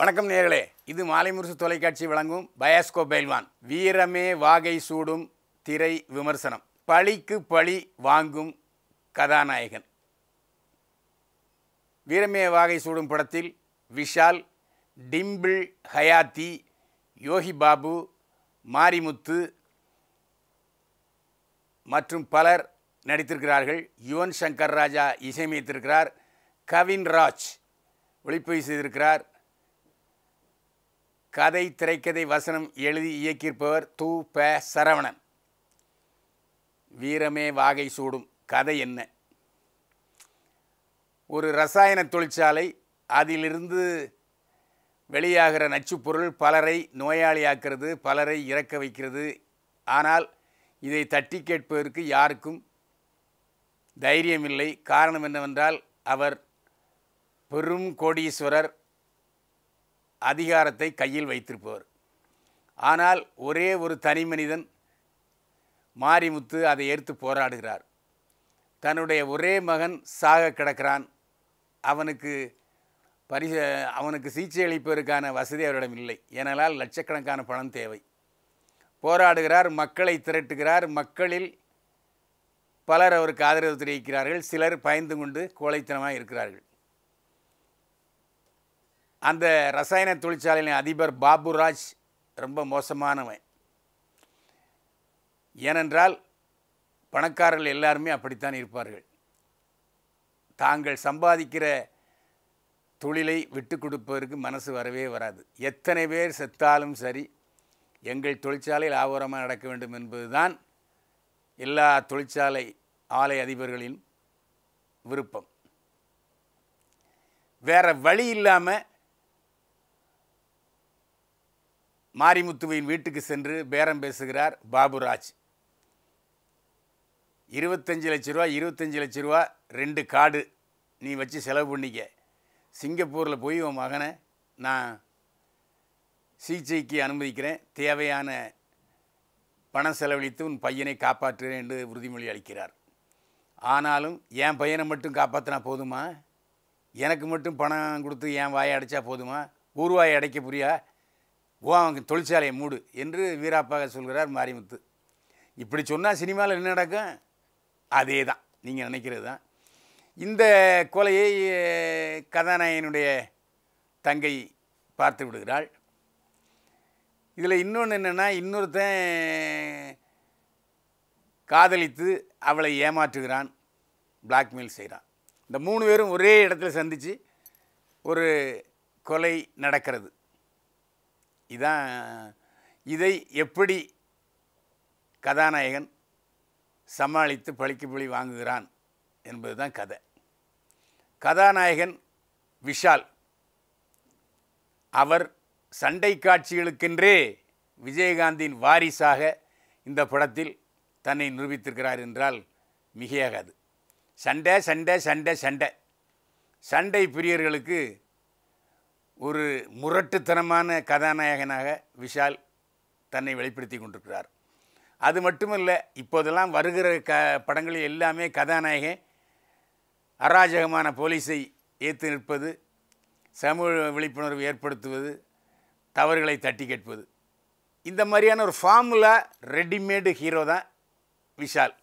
வணக்கம் நேர்களே இது மாலை முரசு தொலைக்காட்சி வழங்கும் பயாஸ்கோ பெயில்வான் வீரமே வாகை சூடும் திரை விமர்சனம் பழிக்கு பழி வாங்கும் கதாநாயகன் வீரமே வாகை சூடும் படத்தில் விஷால் டிம்பிள் ஹயாத்தி யோகி பாபு மாரிமுத்து மற்றும் பலர் நடித்திருக்கிறார்கள் யுவன் சங்கர் ராஜா இசையமைத்திருக்கிறார் கவின் ராஜ் ஒளிப்பதிவு செய்திருக்கிறார் கதை திரைக்கதை வசனம் எழுதி இயக்கியிருப்பவர் தூ ப சரவணன் வீரமே வாகை சூடும் கதை என்ன ஒரு ரசாயன தொழிற்சாலை அதிலிருந்து வெளியாகிற நச்சுப்பொருள் பலரை நோயாளியாக்கிறது பலரை இறக்க வைக்கிறது ஆனால் இதை தட்டி கேட்பதற்கு யாருக்கும் தைரியமில்லை காரணம் என்னவென்றால் அவர் பெரும் கோடீஸ்வரர் அதிகாரத்தை கையில் வைத்திருப்பவர் ஆனால் ஒரே ஒரு தனி மனிதன் மாரிமுத்து அதை ஏற்று போராடுகிறார் தன்னுடைய ஒரே மகன் சாக கிடக்கிறான் அவனுக்கு பரிச அவனுக்கு சிகிச்சை அளிப்பதற்கான வசதி அவரிடம் இல்லை ஏனால் லட்சக்கணக்கான பணம் தேவை போராடுகிறார் மக்களை திரட்டுகிறார் மக்களில் பலர் அவருக்கு ஆதரவு தெரிவிக்கிறார்கள் சிலர் பயந்து கொண்டு கோழைத்தனமாக இருக்கிறார்கள் அந்த ரசாயன தொழிற்சாலையின் அதிபர் பாபுராஜ் ரொம்ப மோசமானவன் ஏனென்றால் பணக்காரர்கள் எல்லாருமே அப்படித்தான் இருப்பார்கள் தாங்கள் சம்பாதிக்கிற தொழிலை விட்டு கொடுப்பதற்கு மனசு வரவே வராது எத்தனை பேர் செத்தாலும் சரி எங்கள் தொழிற்சாலையில் ஆபரமாக நடக்க வேண்டும் என்பதுதான் எல்லா தொழிற்சாலை ஆலை அதிபர்களின் விருப்பம் வேறு வழி இல்லாமல் மாரிமுத்துவின் வீட்டுக்கு சென்று பேரம் பேசுகிறார் பாபுராஜ் இருபத்தஞ்சி லட்ச ரூபா இருபத்தஞ்சி லட்ச ரூபா ரெண்டு காடு நீ வச்சு செலவு பண்ணிக்க சிங்கப்பூரில் போய் உன் மகனை நான் சிகிச்சைக்கு அனுமதிக்கிறேன் தேவையான பணம் செலவழித்து உன் பையனை காப்பாற்றுகிறேன் என்று உறுதிமொழி அளிக்கிறார் ஆனாலும் என் பையனை மட்டும் காப்பாற்றினா போதுமா எனக்கு மட்டும் பணம் கொடுத்து என் வாயை அடைச்சா போதுமா ஊர்வாயை அடைக்க புரியா அவங்க தொழிற்சாலையை மூடு என்று வீராப்பாக சொல்கிறார் மாரிமுத்து இப்படி சொன்னால் சினிமாவில் என்ன நடக்கும் அதே தான் நீங்கள் நினைக்கிறது தான் இந்த கொலையை கதாநாயகனுடைய தங்கை பார்த்து விடுகிறாள் இதில் இன்னொன்று என்னென்னா இன்னொருத்தன் காதலித்து அவளை ஏமாற்றுகிறான் பிளாக்மெயில் செய்கிறான் இந்த மூணு பேரும் ஒரே இடத்துல சந்தித்து ஒரு கொலை நடக்கிறது இதான் இதை எப்படி கதாநாயகன் சமாளித்து பழிக்கு பழி வாங்குகிறான் என்பது தான் கதை கதாநாயகன் விஷால் அவர் சண்டை காட்சிகளுக்கென்றே விஜயகாந்தின் வாரிசாக இந்த படத்தில் தன்னை நிரூபித்திருக்கிறார் என்றால் மிகையாகாது சண்டை சண்டை சண்டை சண்டை சண்டை பிரியர்களுக்கு ஒரு முரட்டுத்தனமான கதாநாயகனாக விஷால் தன்னை வெளிப்படுத்தி கொண்டிருக்கிறார் அது மட்டுமில்லை இப்போதெல்லாம் வருகிற க படங்களில் எல்லாமே கதாநாயகன் அராஜகமான போலீஸை ஏற்று நிற்பது சமூக விழிப்புணர்வு ஏற்படுத்துவது தவறுகளை தட்டி கேட்பது இந்த மாதிரியான ஒரு ஃபார்முலா ரெடிமேடு ஹீரோ தான் விஷால்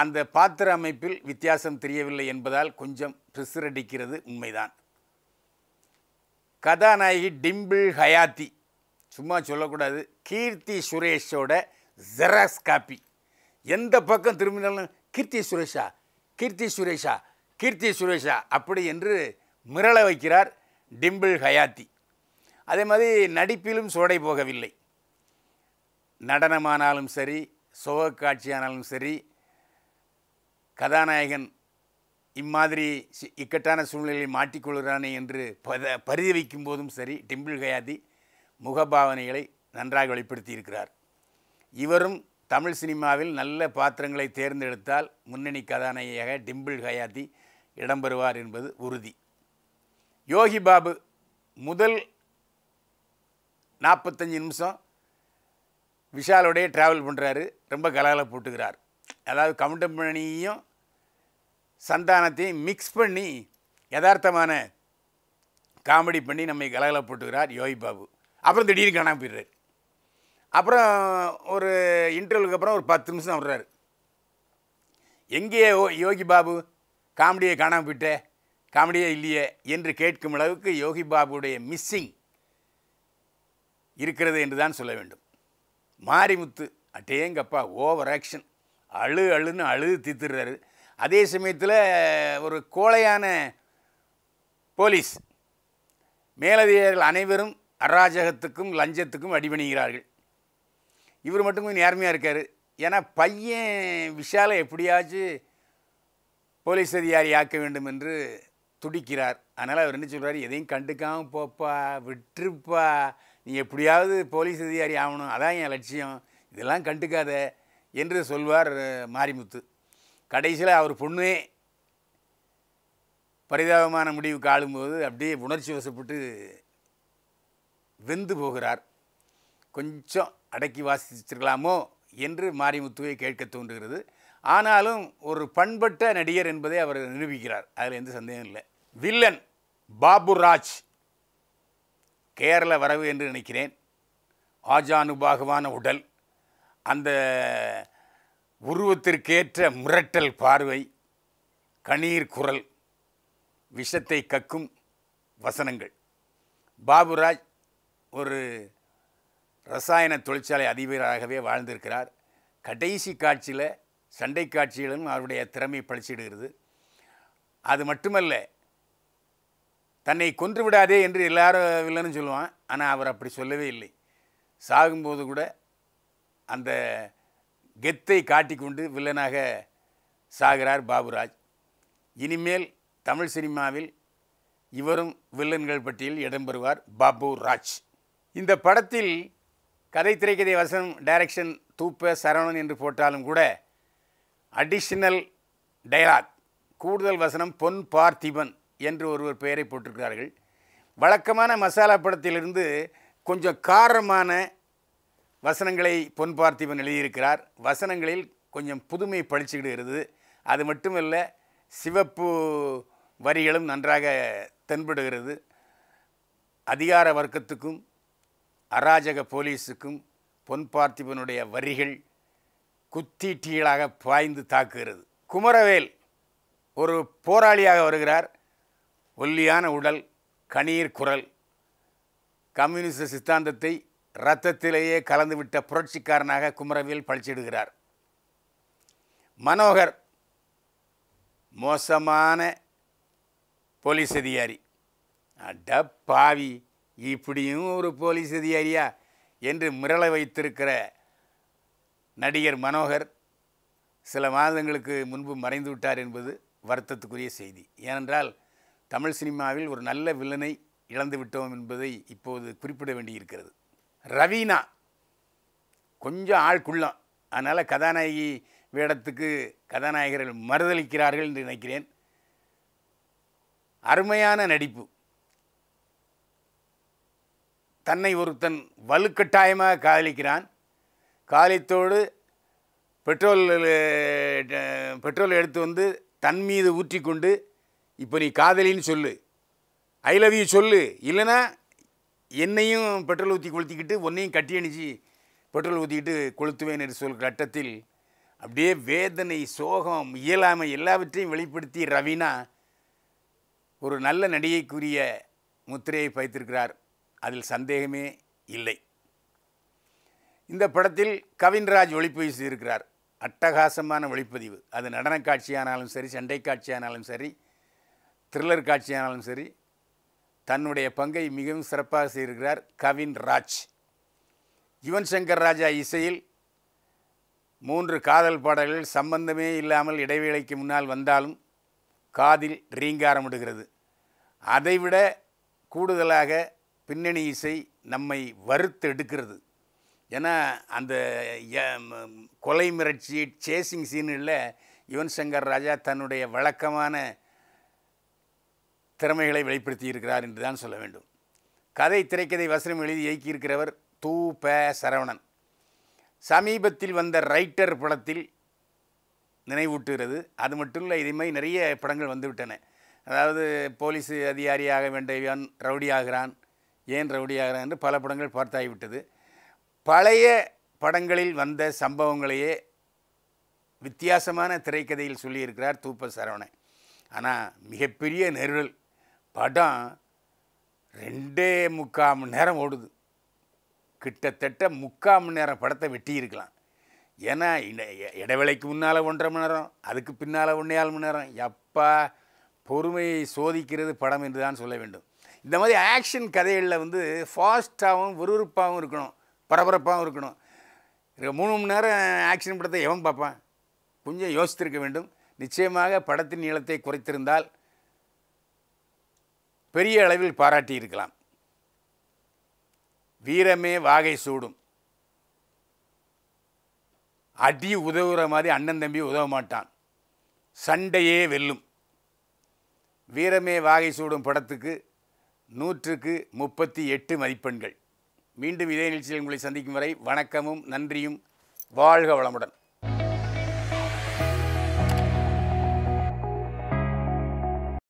அந்த பாத்திர அமைப்பில் வித்தியாசம் தெரியவில்லை என்பதால் கொஞ்சம் பிசுரடிக்கிறது உண்மைதான் கதாநாயகி டிம்பிள் ஹயாத்தி சும்மா சொல்லக்கூடாது கீர்த்தி சுரேஷோட ஜெராக்ஸ் காப்பி எந்த பக்கம் திரும்பினாலும் கீர்த்தி சுரேஷா கீர்த்தி சுரேஷா கீர்த்தி சுரேஷா அப்படி என்று மிரள வைக்கிறார் டிம்பிள் ஹயாத்தி அதே மாதிரி நடிப்பிலும் சோடை போகவில்லை நடனமானாலும் சரி சோக காட்சியானாலும் சரி கதாநாயகன் இம்மாதிரி இக்கட்டான சூழ்நிலையில் மாட்டிக்கொள்கிறானே என்று பத பரிதி வைக்கும் போதும் சரி டிம்பிள் கயாதி முகபாவனைகளை நன்றாக வெளிப்படுத்தி இருக்கிறார் இவரும் தமிழ் சினிமாவில் நல்ல பாத்திரங்களை தேர்ந்தெடுத்தால் முன்னணி கதாநாயகியாக டிம்பிள் ஹயாத்தி இடம்பெறுவார் என்பது உறுதி யோகி பாபு முதல் நாற்பத்தஞ்சு நிமிஷம் விஷாலோடைய ட்ராவல் பண்ணுறாரு ரொம்ப கலகல போட்டுக்கிறார் அதாவது கவுண்டமணியும் சந்தானத்தையும் மிக்ஸ் பண்ணி யதார்த்தமான காமெடி பண்ணி நம்மை போட்டுக்கிறார் யோகி பாபு அப்புறம் திடீர்னு காணாமல் போயிடுறார் அப்புறம் ஒரு இன்டர்வியூக்கு அப்புறம் ஒரு பத்து நிமிஷம் வர்றாரு எங்கேயே யோகி பாபு காமெடியை காணாமல் போயிட்டே காமெடியே இல்லையே என்று கேட்கும் அளவுக்கு யோகி பாபுடைய மிஸ்ஸிங் இருக்கிறது என்று தான் சொல்ல வேண்டும் மாரிமுத்து அட்டேங்கப்பா ஓவர் ஆக்ஷன் அழு அழுன்னு அழுது தித்துடுறாரு அதே சமயத்தில் ஒரு கோழையான போலீஸ் மேலதிகாரிகள் அனைவரும் அராஜகத்துக்கும் லஞ்சத்துக்கும் அடிபணிகிறார்கள் இவர் மட்டும் கொஞ்சம் நேர்மையாக இருக்கார் ஏன்னா பையன் விஷாலை எப்படியாச்சும் போலீஸ் அதிகாரி ஆக்க வேண்டும் என்று துடிக்கிறார் அதனால் அவர் என்ன சொல்கிறார் எதையும் கண்டுக்காமல் போப்பா விட்டுருப்பா நீ எப்படியாவது போலீஸ் அதிகாரி ஆகணும் அதான் என் லட்சியம் இதெல்லாம் கண்டுக்காத என்று சொல்வார் மாரிமுத்து கடைசியில் அவர் பொண்ணே பரிதாபமான முடிவுக்கு ஆளும்போது அப்படியே உணர்ச்சி வசப்பட்டு வெந்து போகிறார் கொஞ்சம் அடக்கி வாசிச்சிருக்கலாமோ என்று மாரிமுத்துவை கேட்க தோன்றுகிறது ஆனாலும் ஒரு பண்பட்ட நடிகர் என்பதை அவர் நிரூபிக்கிறார் அதில் எந்த சந்தேகம் இல்லை வில்லன் பாபு ராஜ் கேரள வரவு என்று நினைக்கிறேன் ஆஜானுபாகவான உடல் அந்த உருவத்திற்கேற்ற முரட்டல் பார்வை கணீர் குரல் விஷத்தை கக்கும் வசனங்கள் பாபுராஜ் ஒரு ரசாயன தொழிற்சாலை அதிபராகவே வாழ்ந்திருக்கிறார் கடைசி காட்சியில் சண்டை காட்சியிலும் அவருடைய திறமை பழிச்சிடுகிறது அது மட்டுமல்ல தன்னை கொன்று விடாதே என்று எல்லாரும் இல்லைன்னு சொல்லுவான் ஆனால் அவர் அப்படி சொல்லவே இல்லை சாகும்போது கூட அந்த கெத்தை காட்டிக்கொண்டு வில்லனாக சாகிறார் பாபுராஜ் இனிமேல் தமிழ் சினிமாவில் இவரும் வில்லன்கள் பட்டியலில் இடம்பெறுவார் பாபு ராஜ் இந்த படத்தில் கதை திரைக்கதை வசனம் டைரக்ஷன் தூப்ப சரவணன் என்று போட்டாலும் கூட அடிஷ்னல் டைலாக் கூடுதல் வசனம் பொன் பார்த்திபன் என்று ஒருவர் பெயரை போட்டிருக்கிறார்கள் வழக்கமான மசாலா படத்திலிருந்து கொஞ்சம் காரமான வசனங்களை பொன் பார்த்திபன் எழுதியிருக்கிறார் வசனங்களில் கொஞ்சம் புதுமை பழிச்சுக்கிடுகிறது அது மட்டுமல்ல சிவப்பு வரிகளும் நன்றாக தென்படுகிறது அதிகார வர்க்கத்துக்கும் அராஜக போலீஸுக்கும் பொன் பார்த்திபனுடைய வரிகள் குத்தீட்டிகளாக பாய்ந்து தாக்குகிறது குமரவேல் ஒரு போராளியாக வருகிறார் ஒல்லியான உடல் கணீர் குரல் கம்யூனிச சித்தாந்தத்தை இரத்தத்திலேயே கலந்துவிட்ட புரட்சிக்காரனாக குமரவேல் பழிச்சிடுகிறார் மனோகர் மோசமான போலீஸ் அதிகாரி அட பாவி இப்படியும் ஒரு போலீஸ் அதிகாரியா என்று மிரள வைத்திருக்கிற நடிகர் மனோகர் சில மாதங்களுக்கு முன்பு மறைந்து விட்டார் என்பது வருத்தத்துக்குரிய செய்தி ஏனென்றால் தமிழ் சினிமாவில் ஒரு நல்ல வில்லனை இழந்து விட்டோம் என்பதை இப்போது குறிப்பிட வேண்டியிருக்கிறது ரவீனா கொஞ்சம் ஆள் குள்ளம் அதனால் கதாநாயகி வேடத்துக்கு கதாநாயகர்கள் மறுதளிக்கிறார்கள் என்று நினைக்கிறேன் அருமையான நடிப்பு தன்னை ஒருத்தன் வலுக்கட்டாயமாக காதலிக்கிறான் காலித்தோடு பெட்ரோல் பெட்ரோல் எடுத்து வந்து தன் மீது ஊற்றிக்கொண்டு இப்போ நீ காதலின்னு சொல்லு ஐ லவ் யூ சொல்லு இல்லைன்னா என்னையும் பெட்ரோல் ஊற்றி கொளுத்திக்கிட்டு ஒன்றையும் கட்டி அணிச்சு பெட்ரோல் ஊற்றிக்கிட்டு கொளுத்துவேன் என்று சொல் கட்டத்தில் அப்படியே வேதனை சோகம் இயலாமை எல்லாவற்றையும் வெளிப்படுத்தி ரவினா ஒரு நல்ல நடிகைக்குரிய முத்திரையை பைத்திருக்கிறார் அதில் சந்தேகமே இல்லை இந்த படத்தில் கவின்ராஜ் ஒளிப்பதிவு செய்திருக்கிறார் அட்டகாசமான ஒளிப்பதிவு அது நடன காட்சியானாலும் சரி சண்டை காட்சியானாலும் சரி த்ரில்லர் காட்சியானாலும் சரி தன்னுடைய பங்கை மிகவும் சிறப்பாக செய்திருக்கிறார் கவின் ராஜ் யுவன் சங்கர் ராஜா இசையில் மூன்று காதல் பாடல்கள் சம்பந்தமே இல்லாமல் இடைவேளைக்கு முன்னால் வந்தாலும் காதில் ரீங்காரம் ரீங்காரமிடுகிறது அதைவிட கூடுதலாக பின்னணி இசை நம்மை வறுத்து எடுக்கிறது ஏன்னா அந்த கொலை மிரட்சி சேசிங் சீனில் யுவன் சங்கர் ராஜா தன்னுடைய வழக்கமான திறமைகளை வெளிப்படுத்தி இருக்கிறார் என்று தான் சொல்ல வேண்டும் கதை திரைக்கதை வசனம் எழுதி இயக்கியிருக்கிறவர் தூ ப சரவணன் சமீபத்தில் வந்த ரைட்டர் படத்தில் நினைவூட்டுகிறது அது மட்டும் இல்லை இதே மாதிரி நிறைய படங்கள் வந்துவிட்டன அதாவது போலீஸ் அதிகாரியாக வேண்டியவன் ரவுடியாகிறான் ஏன் ரவுடியாகிறான் என்று பல படங்கள் பார்த்தாகிவிட்டது பழைய படங்களில் வந்த சம்பவங்களையே வித்தியாசமான திரைக்கதையில் சொல்லியிருக்கிறார் தூப்ப சரவணன் ஆனால் மிகப்பெரிய நெருடல் படம் ரெண்டே முக்கால் மணி நேரம் ஓடுது கிட்டத்தட்ட முக்கால் மணி நேரம் படத்தை வெட்டியிருக்கலாம் ஏன்னா இடைவேளைக்கு முன்னால் ஒன்றரை மணி நேரம் அதுக்கு பின்னால் ஒன்றேகால் மணி நேரம் எப்பா பொறுமையை சோதிக்கிறது படம் என்று தான் சொல்ல வேண்டும் இந்த மாதிரி ஆக்ஷன் கதைகளில் வந்து ஃபாஸ்ட்டாகவும் விறுவிறுப்பாகவும் இருக்கணும் பரபரப்பாகவும் இருக்கணும் மூணு மணி நேரம் ஆக்ஷன் படத்தை எவன் பார்ப்பான் கொஞ்சம் யோசித்திருக்க வேண்டும் நிச்சயமாக படத்தின் நீளத்தை குறைத்திருந்தால் பெரிய அளவில் பாராட்டியிருக்கலாம் வீரமே வாகை சூடும் அடி உதவுற மாதிரி அண்ணன் தம்பி உதவ மாட்டான் சண்டையே வெல்லும் வீரமே வாகை சூடும் படத்துக்கு நூற்றுக்கு முப்பத்தி எட்டு மதிப்பெண்கள் மீண்டும் இதே நிகழ்ச்சியில் உங்களை சந்திக்கும் வரை வணக்கமும் நன்றியும் வாழ்க வளமுடன்